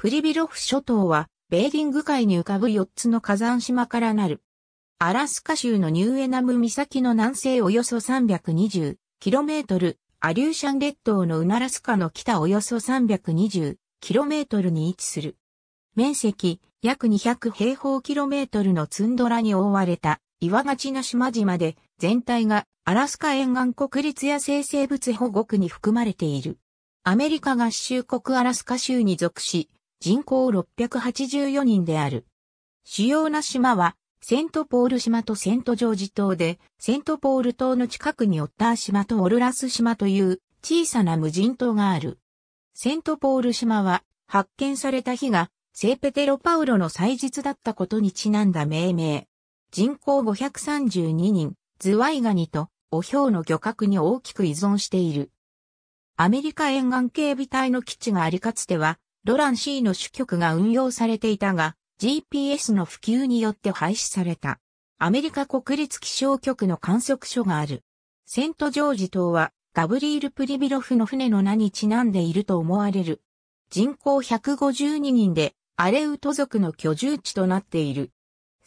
プリビロフ諸島は、ベーリング海に浮かぶ4つの火山島からなる。アラスカ州のニューエナム岬の南西およそ 320km、アリューシャン列島のウナラスカの北およそ 320km に位置する。面積約200平方キロメートルのツンドラに覆われた岩がちな島々で全体がアラスカ沿岸国立野生生物保護区に含まれている。アメリカ合衆国アラスカ州に属し、人口684人である。主要な島は、セントポール島とセントジョージ島で、セントポール島の近くにオッター島とオルラス島という小さな無人島がある。セントポール島は発見された日がセーペテロパウロの祭日だったことにちなんだ命名。人口532人、ズワイガニとオヒョウの漁獲に大きく依存している。アメリカ沿岸警備隊の基地がありかつてはロラン C の主局が運用されていたが、GPS の普及によって廃止された。アメリカ国立気象局の観測所がある。セントジョージ島は、ガブリール・プリビロフの船の名にちなんでいると思われる。人口152人で、アレウト族の居住地となっている。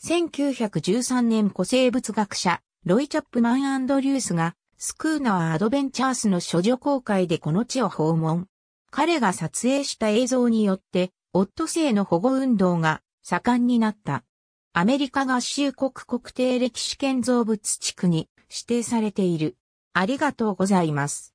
1913年古生物学者、ロイ・チャップマン・アンドリュースが、スクーナー・アドベンチャースの処女公開でこの地を訪問。彼が撮影した映像によって、オットセイの保護運動が盛んになった。アメリカ合衆国国定歴史建造物地区に指定されている。ありがとうございます。